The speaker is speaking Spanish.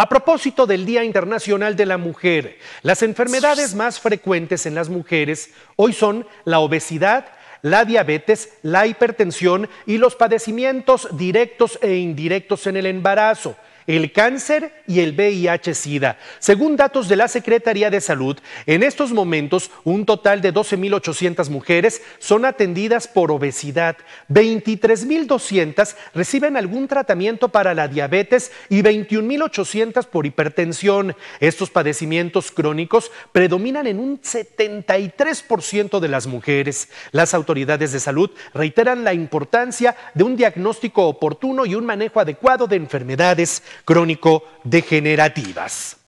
A propósito del Día Internacional de la Mujer, las enfermedades más frecuentes en las mujeres hoy son la obesidad, la diabetes, la hipertensión y los padecimientos directos e indirectos en el embarazo el cáncer y el VIH-Sida. Según datos de la Secretaría de Salud, en estos momentos un total de 12.800 mujeres son atendidas por obesidad, 23.200 reciben algún tratamiento para la diabetes y 21.800 por hipertensión. Estos padecimientos crónicos predominan en un 73% de las mujeres. Las autoridades de salud reiteran la importancia de un diagnóstico oportuno y un manejo adecuado de enfermedades crónico-degenerativas.